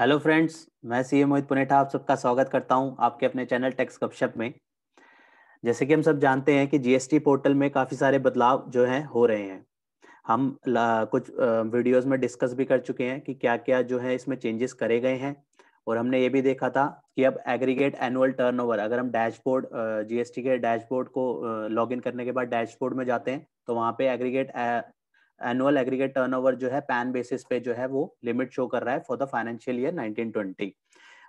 hello friends मैं CM Mohit Punetha आप सबका स्वागत करता हूं आपके अपने चैनल टेक्स गपशप में जैसे कि हम सब जानते हैं कि जीएसटी पोर्टल में काफ़ी सारे बदलाव जो हैं हो रहे हैं हम कुछ वीडियोस में डिस्कस भी कर चुके हैं कि क्या क्या जो है इसमें चेंजेस करे गए हैं और हमने ये भी देखा था कि अब एग्रीगेट एनुअल टर्नओवर अगर हम डैशबोर्ड जीएसटी के डैशबोर्ड को लॉगिन करने के बाद डैशबोर्ड में जाते हैं तो वहाँ पे एग्रीगेट एनुअल एग्रीगेट टर्नओवर जो है पैन बेसिस पे जो है वो लिमिट शो कर रहा है फॉर द फाइनेंशियल ईयर 1920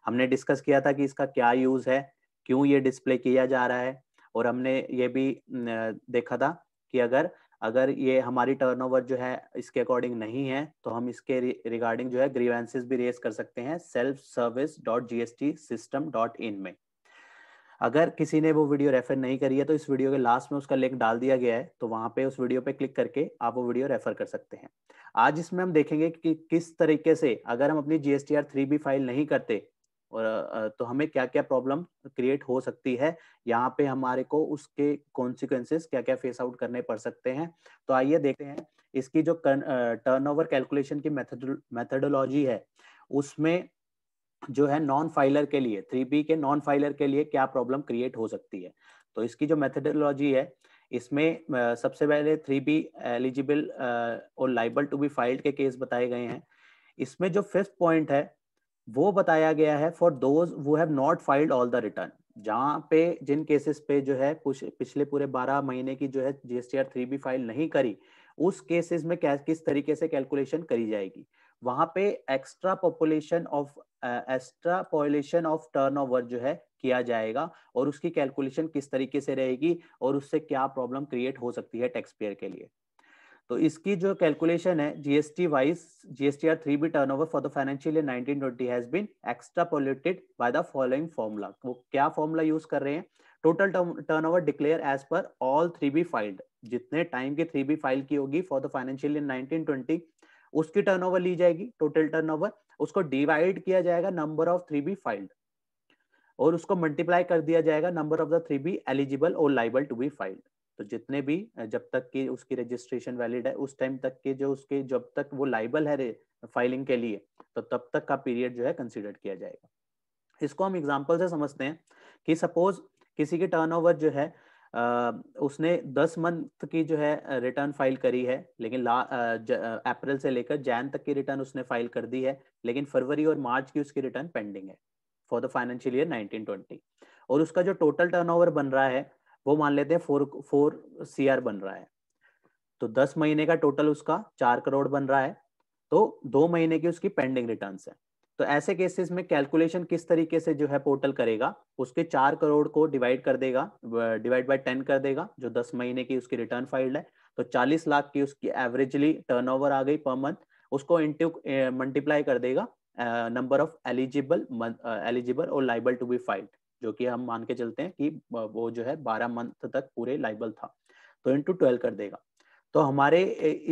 हमने डिस्कस किया था कि इसका क्या यूज है क्यों ये डिस्प्ले किया जा रहा है और हमने ये भी देखा था कि अगर अगर ये हमारी टर्नओवर जो है इसके अकॉर्डिंग नहीं है तो हम इसके रिगार्डिंग जो है ग्रीवेंसेस भी रेस कर सकते हैं self service dot G system dot in में अगर किसी ने वो वीडियो रेफर नहीं करी है तो इस वीडियो के लास्ट में उसका लिंक डाल दिया गया है तो वहां पे उस वीडियो पे क्लिक करके आप वो वीडियो रेफर कर सकते हैं आज इसमें हम देखेंगे कि किस तरीके से अगर हम अपनी जीएसटीआर थ्री बी फाइल नहीं करते और तो हमें क्या क्या प्रॉब्लम क्रिएट हो सकती है यहाँ पे हमारे को उसके कॉन्सिक्वेंसेस क्या क्या फेस आउट करने पड़ सकते हैं तो आइए देखते हैं इसकी जो ओवर कैलकुलेशन की मेथडोलॉजी है उसमें जो है नॉन फाइलर के लिए थ्री बी के नॉन फाइलर के लिए क्या प्रॉब्लम क्रिएट हो सकती है तो इसकी जो मेथडोलॉजी है इसमें सबसे पहले थ्री बी एलिजिबल और लाइबल टू बी फाइल्ड के केस बताए गए हैं इसमें जो फिफ्थ पॉइंट है वो बताया गया है for those who have not filed all the return जहाँ पे जिन केसेस पे जो है पिछले पूरे बारह महीने की जो है जीएसटीआर थ्री बी फाइल नहीं करी उस केसेस में क्या किस तरीके से कैलकुलेशन करी जाएगी वहां पे extra population of extrapolation of turnover जो है किया जाएगा और उसकी कैलकुलेशन किस तरीके से रहेगी और उससे क्या प्रॉब्लम क्रिएट हो सकती है टैक्स पेयर के लिए तो इसकी जो कैलकुलेशन है GST wise GST R three B turnover for the financial year 1920 has been extrapolated by the following formula वो क्या फॉर्मूला यूज कर रहे हैं total turnover declared as per all three B filed जितने time की three B file की होगी for the financial year 1920 उसकी टर्नओवर ली जाएगी टोटल टर्नओवर उसको डिवाइड किया जाएगा number of three B filed और उसको मल्टीप्लाई कर दिया जाएगा number of the three B eligible और लाइबल टू बी फाइल्ड तो जितने भी जब तक की उसकी रजिस्ट्रेशन वैलिड है उस टाइम तक के जो उसके जब तक वो लाइबल है फाइलिंग के लिए तो तब तक का पीरियड जो है कंसिडर किया जाएगा इसको हम एग्जाम्पल से समझते हैं कि सपोज किसी की टर्नओवर जो है उसने दस मंथ की जो है रिटर्न फाइल करी है लेकिन ला अप्रैल से लेकर जैन तक की रिटर्न उसने फाइल कर दी है लेकिन फरवरी और मार्च की उसकी रिटर्न पेंडिंग है for the financial year twenty और उसका जो टोटल ओवर बन रहा है वो मान लेते हैं फोर फोर सी बन रहा है तो दस महीने का टोटल उसका चार करोड़ बन रहा है तो दो महीने की उसकी पेंडिंग रिटर्न है तो ऐसे केसेस में कैलकुलेशन किस तरीके से जो है पोर्टल करेगा उसके चार करोड़ को डिवाइड कर देगा डिवाइड बाय टेन कर देगा जो दस महीने की उसकी रिटर्न फाइल्ड है तो चालीस लाख की उसकी एवरेजली टर्नओवर आ गई पर मंथ उसको इंटू मल्टीप्लाई कर देगा नंबर ऑफ एलिजिबल एलिजिबल और लाइबल टू बी फाइल्ड जो कि हम मान के चलते हैं कि वो जो है बारह मंथ तक पूरे लाइबल था तो इंटू ट्वेल्व कर देगा तो हमारे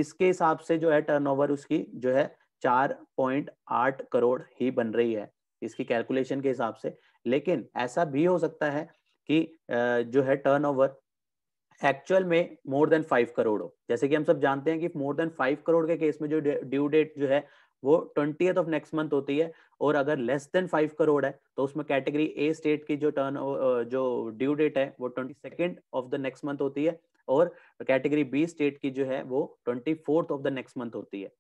इसके हिसाब से जो है टर्नओवर उसकी जो है चार पॉइंट आठ करोड़ ही बन रही है इसकी कैलकुलेशन के हिसाब से लेकिन ऐसा भी हो सकता है कि जो है टर्नओवर एक्चुअल में मोर देन फाइव करोड़ हो जैसे कि हम सब जानते हैं कि मोर देन फाइव करोड़ के केस में जो ड्यू डेट जो है वो ट्वेंटी ऑफ नेक्स्ट मंथ होती है और अगर लेस देन फाइव करोड़ है तो उसमें कैटेगरी ए स्टेट की जो टर्न जो ड्यू डेट है वो twenty second of the next month होती है और कैटेगरी बी स्टेट की जो है वो twenty fourth of the next month होती है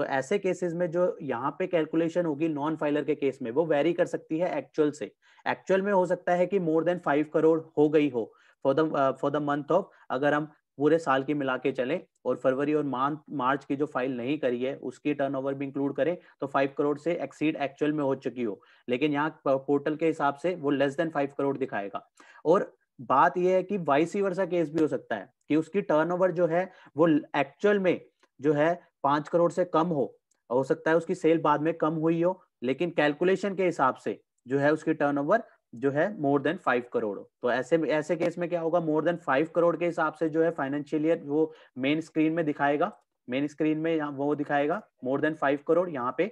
तो ऐसे केसेस में जो यहाँ पे कैलकुलेशन होगी नॉन फाइलर के केस में वो वेरी कर सकती है एक्चुअल से एक्चुअल में हो सकता है कि मोर देन फाइव करोड़ हो गई हो for the for the month of अगर हम पूरे साल की मिला के चले और फरवरी और मार्च की जो फाइल नहीं करी है उसकी टर्नओवर भी इंक्लूड करें तो फाइव करोड़ से एक्सीड एक्चुअल में हो चुकी हो लेकिन यहाँ पोर्टल के हिसाब से वो लेस देन फाइव करोड़ दिखाएगा और बात यह है कि वाइसी वर्षा केस भी हो सकता है कि उसकी टर्नओवर जो है वो एक्चुअल में जो है पांच करोड़ से कम हो हो सकता है उसकी सेल बाद में कम हुई हो लेकिन कैलकुलेशन के हिसाब से जो है उसकी टर्नओवर जो है मोर देन फाइव करोड़ तो ऐसे ऐसे केस में क्या होगा मोर देन फाइव करोड़ के हिसाब से जो है फाइनेंशियल ईयर वो मेन स्क्रीन में दिखाएगा मेन स्क्रीन में वो दिखाएगा मोर देन फाइव करोड़ यहाँ पे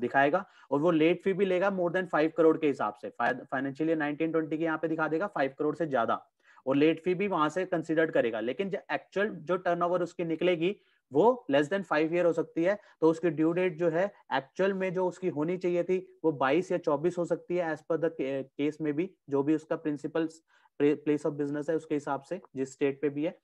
दिखाएगा और वो लेट फी भी लेगा मोर देन फाइव करोड़ के हिसाब से फाइनेंशियल ईयर नाइनटीन ट्वेंटी के यहाँ पे दिखा देगा फाइव करोड़ से ज्यादा और लेट फी भी वहां से कंसिडर करेगा लेकिन जो एक्चुअल जो टर्नओवर उसकी निकलेगी वो लेस देन फाइव ईयर हो सकती है तो उसकी ड्यू डेट जो है एक्चुअल में जो उसकी होनी चाहिए थी वो बाईस या चौबीस हो सकती है एज पर द केस में भी जो भी उसका प्रिंसिपल प्लेस ऑफ बिजनेस है उसके हिसाब से जिस स्टेट पे भी है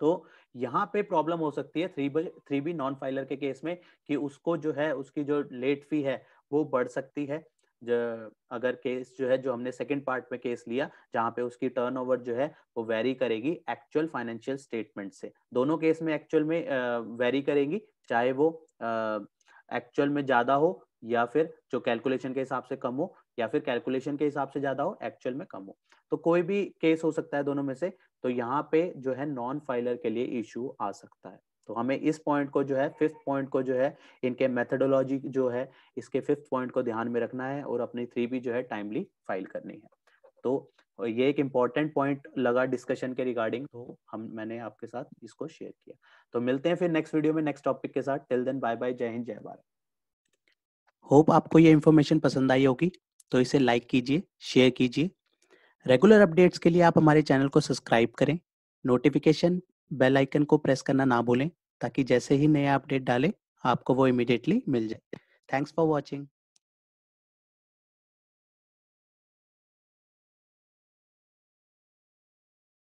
तो यहाँ पे प्रॉब्लम हो सकती है three three B non filer के केस में कि उसको जो है उसकी जो लेट फी है वो बढ़ सकती है अगर केस जो है जो हमने सेकंड पार्ट में केस लिया जहां पे उसकी टर्नओवर जो है वो वेरी करेगी एक्चुअल फाइनेंशियल स्टेटमेंट से दोनों केस में एक्चुअल में वेरी करेगी चाहे वो एक्चुअल में ज्यादा हो या फिर जो कैलकुलेशन के हिसाब से कम हो या फिर कैलकुलेशन के हिसाब से ज्यादा हो एक्चुअल में कम हो तो कोई भी केस हो सकता है दोनों में से तो यहाँ पे जो है नॉन फाइलर के लिए इश्यू आ सकता है तो हमें इस पॉइंट को जो है फिफ्थ पॉइंट को जो है इनके मेथडोलॉजी जो है इसके फिफ्थ पॉइंट को ध्यान में रखना है और अपनी थ्री भी जो है टाइमली फाइल करनी है तो ये एक इम्पॉर्टेंट पॉइंट लगा डिस्कशन के रिगार्डिंग तो हम मैंने आपके साथ इसको शेयर किया तो मिलते हैं फिर नेक्स्ट वीडियो में नेक्स्ट टॉपिक के साथ टिल देन बाय बाय जय हिंद जय भारत होप आपको ये इन्फॉर्मेशन पसंद आई होगी तो इसे लाइक कीजिए शेयर कीजिए रेगुलर अपडेट्स के लिए आप हमारे चैनल को सब्सक्राइब करें नोटिफिकेशन बेल आइकन को प्रेस करना ना भूलें ताकि जैसे ही नया अपडेट डालें आपको वो इमिडिएटली मिल जाए थैंक्स फॉर वॉचिंग